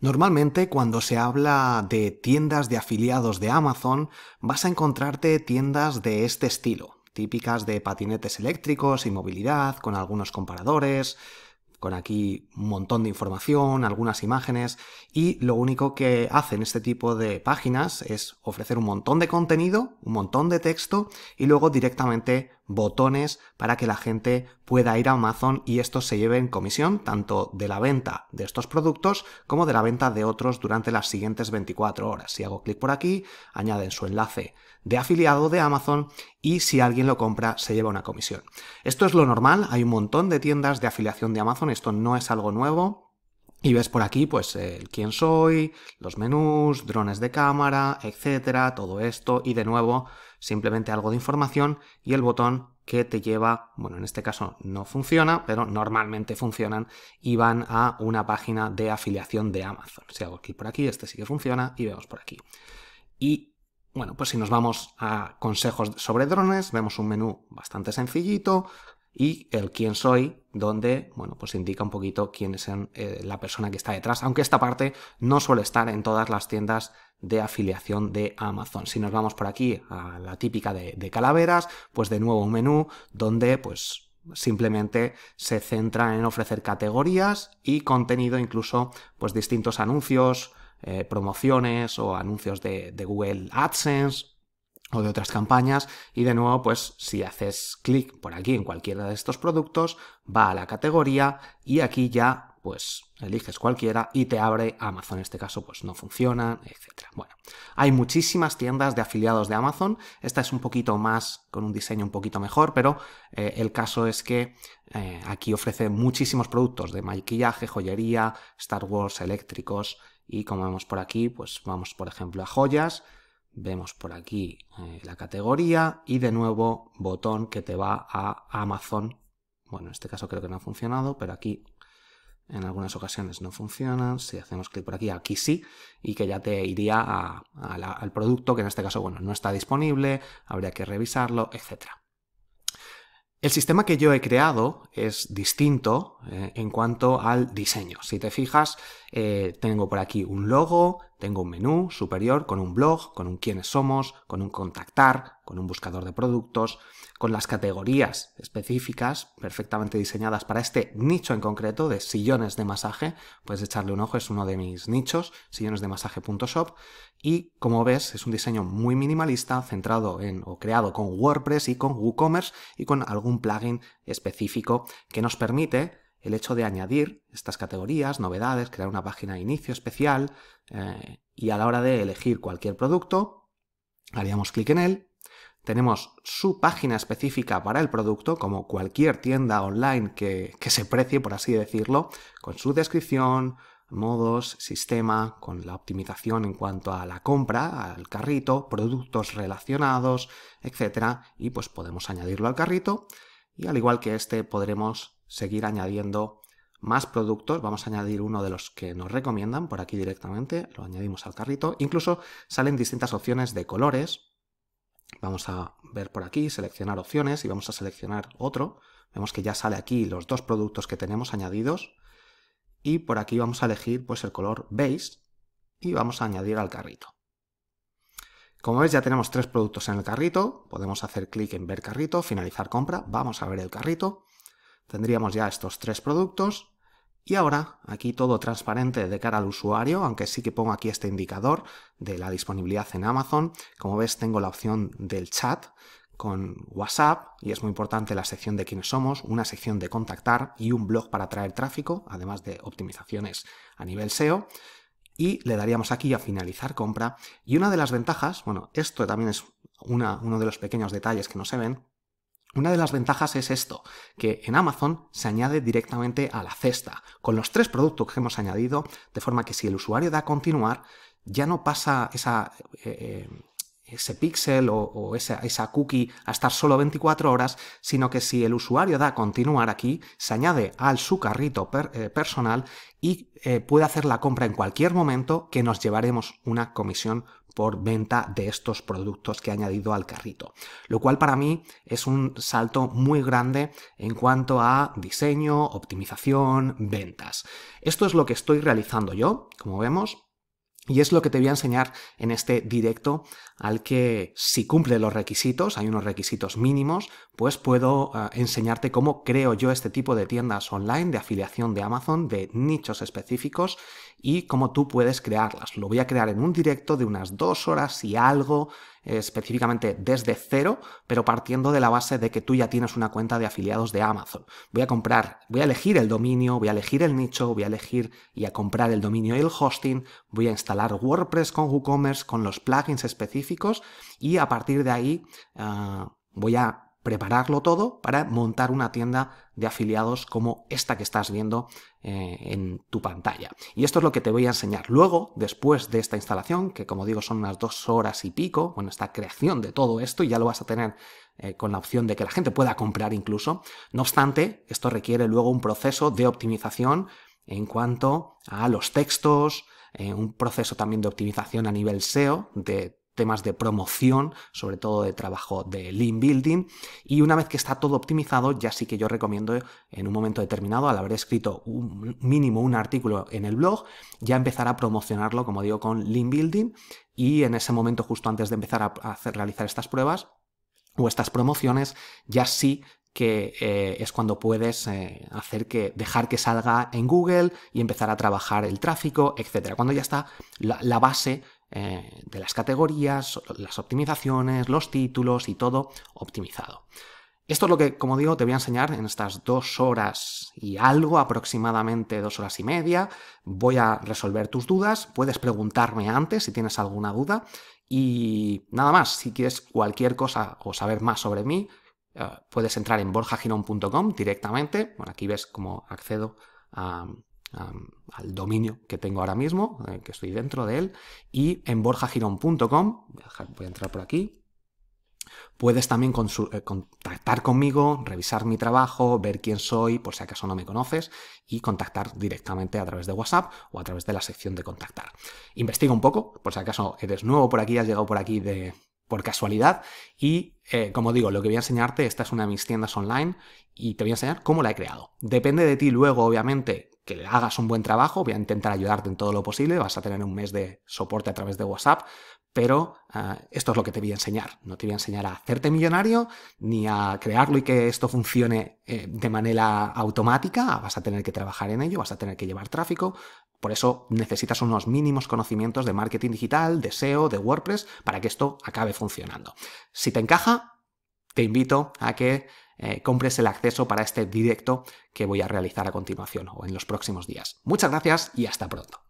Normalmente cuando se habla de tiendas de afiliados de Amazon vas a encontrarte tiendas de este estilo, típicas de patinetes eléctricos y movilidad, con algunos comparadores, con aquí un montón de información, algunas imágenes, y lo único que hacen este tipo de páginas es ofrecer un montón de contenido, un montón de texto, y luego directamente botones para que la gente pueda ir a Amazon y esto se lleve en comisión tanto de la venta de estos productos como de la venta de otros durante las siguientes 24 horas. Si hago clic por aquí, añaden su enlace de afiliado de Amazon y si alguien lo compra se lleva una comisión. Esto es lo normal, hay un montón de tiendas de afiliación de Amazon, esto no es algo nuevo, y ves por aquí, pues, el quién soy, los menús, drones de cámara, etcétera, todo esto. Y de nuevo, simplemente algo de información y el botón que te lleva, bueno, en este caso no funciona, pero normalmente funcionan y van a una página de afiliación de Amazon. Si hago clic por aquí, este sí que funciona y vemos por aquí. Y bueno, pues si nos vamos a consejos sobre drones, vemos un menú bastante sencillito y el quién soy, donde, bueno, pues indica un poquito quién es eh, la persona que está detrás, aunque esta parte no suele estar en todas las tiendas de afiliación de Amazon. Si nos vamos por aquí a la típica de, de calaveras, pues de nuevo un menú donde pues simplemente se centra en ofrecer categorías y contenido, incluso pues distintos anuncios, eh, promociones o anuncios de, de, Google AdSense o de otras campañas y de nuevo pues si haces clic por aquí en cualquiera de estos productos va a la categoría y aquí ya pues eliges cualquiera y te abre Amazon. En este caso, pues no funciona, etc. Bueno, hay muchísimas tiendas de afiliados de Amazon. Esta es un poquito más, con un diseño un poquito mejor, pero eh, el caso es que eh, aquí ofrece muchísimos productos de maquillaje, joyería, Star Wars, eléctricos y como vemos por aquí, pues vamos por ejemplo a joyas vemos por aquí eh, la categoría y de nuevo botón que te va a Amazon. Bueno, en este caso creo que no ha funcionado, pero aquí en algunas ocasiones no funcionan. Si hacemos clic por aquí, aquí sí, y que ya te iría al producto, que en este caso, bueno, no está disponible, habría que revisarlo, etc. El sistema que yo he creado es distinto eh, en cuanto al diseño. Si te fijas, eh, tengo por aquí un logo, tengo un menú superior con un blog, con un quiénes somos, con un contactar, con un buscador de productos, con las categorías específicas perfectamente diseñadas para este nicho en concreto de sillones de masaje. Puedes echarle un ojo, es uno de mis nichos, sillonesdemasaje.shop. Y como ves, es un diseño muy minimalista, centrado en o creado con WordPress y con WooCommerce y con algún plugin específico que nos permite el hecho de añadir estas categorías, novedades, crear una página de inicio especial eh, y a la hora de elegir cualquier producto, haríamos clic en él, tenemos su página específica para el producto, como cualquier tienda online que, se precie, por así decirlo, con su descripción, modos, sistema, con la optimización en cuanto a la compra, al carrito, productos relacionados, etc. Y pues podemos añadirlo al carrito. Y al igual que este, podremos seguir añadiendo más productos. Vamos a añadir uno de los que nos recomiendan por aquí directamente. Lo añadimos al carrito. Incluso salen distintas opciones de colores Vamos a ver por aquí, seleccionar opciones y vamos a seleccionar otro. Vemos que ya sale aquí los dos productos que tenemos añadidos. Y por aquí vamos a elegir pues, el color beige y vamos a añadir al carrito. Como veis ya tenemos tres productos en el carrito, podemos hacer clic en ver carrito, finalizar compra, vamos a ver el carrito, tendríamos ya estos tres productos y ahora, aquí todo transparente de cara al usuario, aunque sí que pongo aquí este indicador de la disponibilidad en Amazon. Como ves, tengo la opción del chat con WhatsApp, y es muy importante la sección de quiénes somos, una sección de contactar y un blog para atraer tráfico, además de optimizaciones a nivel SEO. Y le daríamos aquí a finalizar compra. Y una de las ventajas, bueno, esto también es uno de los pequeños detalles que no se ven, una de las ventajas es esto, que en Amazon se añade directamente a la cesta, con los tres productos que hemos añadido, de forma que si el usuario da a continuar, ya no pasa esa, eh, eh, ese píxel o, esa, cookie a estar solo 24 horas, sino que si el usuario da continuar aquí, se añade al su carrito eh, personal y eh, puede hacer la compra en cualquier momento que nos llevaremos una comisión por venta de estos productos que ha añadido al carrito. Lo cual para mí es un salto muy grande en cuanto a diseño, optimización, ventas. Esto es lo que estoy realizando yo, como vemos, y es lo que te voy a enseñar en este directo al que si cumple los requisitos, hay unos requisitos mínimos, pues puedo ah, enseñarte cómo creo yo este tipo de tiendas online de afiliación de Amazon, de nichos específicos y cómo tú puedes crearlas. Lo voy a crear en un directo de unas dos horas y algo específicamente desde cero, pero partiendo de la base de que tú ya tienes una cuenta de afiliados de Amazon. Voy a comprar, voy a elegir el dominio, voy a elegir el nicho, voy a elegir y a comprar el dominio y el hosting, voy a instalar WordPress con WooCommerce, con los plugins específicos y a partir de ahí ah, voy a prepararlo todo para montar una tienda de afiliados como esta que estás viendo eh, en tu pantalla. Y esto es lo que te voy a enseñar luego, después de esta instalación, que como digo son unas dos horas y pico, bueno, esta creación de todo esto, y ya lo vas a tener eh, con la opción de que la gente pueda comprar incluso. No obstante, esto requiere luego un proceso de optimización en cuanto a los textos, eh, un proceso también de optimización a nivel SEO de temas de promoción, sobre todo de trabajo de lean building. Y una vez que está todo optimizado, ya sí que yo recomiendo en un momento determinado, al haber escrito un mínimo un artículo en el blog, ya empezar a promocionarlo, como digo, con lean building. Y en ese momento, justo antes de empezar a hacer, realizar estas pruebas o estas promociones, ya sí que eh, es cuando puedes eh, hacer que dejar que salga en Google y empezar a trabajar el tráfico, etcétera. Cuando ya está la base eh, de las categorías, las optimizaciones, los títulos y todo optimizado. Esto es lo que, como digo, te voy a enseñar en estas dos horas y algo, aproximadamente dos horas y media. Voy a resolver tus dudas, puedes preguntarme antes si tienes alguna duda y nada más, si quieres cualquier cosa o saber más sobre mí, eh, puedes entrar en borjagirón.com directamente. Bueno, aquí ves cómo accedo a, al dominio que tengo ahora mismo, eh, que estoy dentro de él, y en borjagirón.com, voy a entrar por aquí, Puedes también eh, contactar conmigo, revisar mi trabajo, ver quién soy, por si acaso no me conoces, y contactar directamente a través de WhatsApp o a través de la sección de contactar. Investiga un poco, por si acaso eres nuevo por aquí, has llegado por aquí de, por casualidad, y eh, como digo, lo que voy a enseñarte, esta es una de mis tiendas online, y te voy a enseñar cómo la he creado. Depende de ti luego, obviamente, que le hagas un buen trabajo, voy a intentar ayudarte en todo lo posible, vas a tener un mes de soporte a través de WhatsApp, pero ah, esto es lo que te voy a enseñar. No te voy a enseñar a hacerte millonario ni a crearlo y que esto funcione eh, de manera automática, ah, vas a tener que trabajar en ello, vas a tener que llevar tráfico. Por eso necesitas unos mínimos conocimientos de marketing digital, de SEO, de WordPress, para que esto acabe funcionando. Si te encaja, te invito a que eh, compres el acceso para este directo que voy a realizar a continuación o en los próximos días. Muchas gracias y hasta pronto.